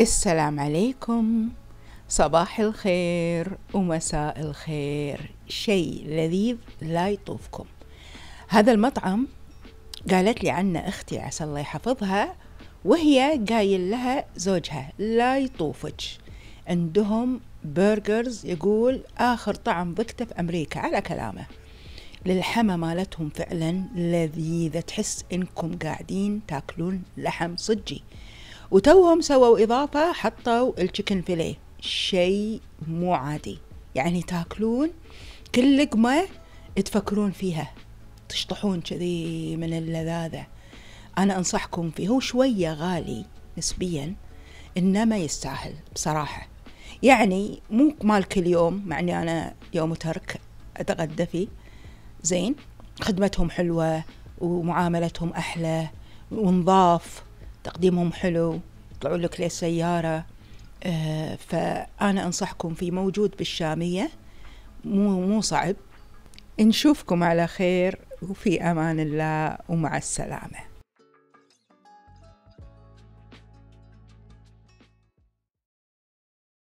السلام عليكم صباح الخير ومساء الخير شيء لذيذ لا يطوفكم هذا المطعم قالت لي عنه اختي عسى الله يحفظها وهي قايل لها زوجها لا يطوفك عندهم برجرز يقول اخر طعم ذقته في امريكا على كلامه للحمى مالتهم فعلا لذيذه تحس انكم قاعدين تاكلون لحم صجي وتوهم سووا إضافة حطوا التشيكن فيليه شيء مو عادي يعني تاكلون كل لقمة تفكرون فيها تشطحون كذي من اللذاذة أنا أنصحكم فيه هو شوية غالي نسبيا إنما يستاهل بصراحة يعني مو مال كل يوم مع إني أنا يوم ترك أتغدى فيه زين خدمتهم حلوة ومعاملتهم أحلى ونظاف تقديمهم حلو يطلعوا لك ليه سيارة آه، فأنا أنصحكم في موجود بالشامية مو مو صعب نشوفكم على خير وفي أمان الله ومع السلامة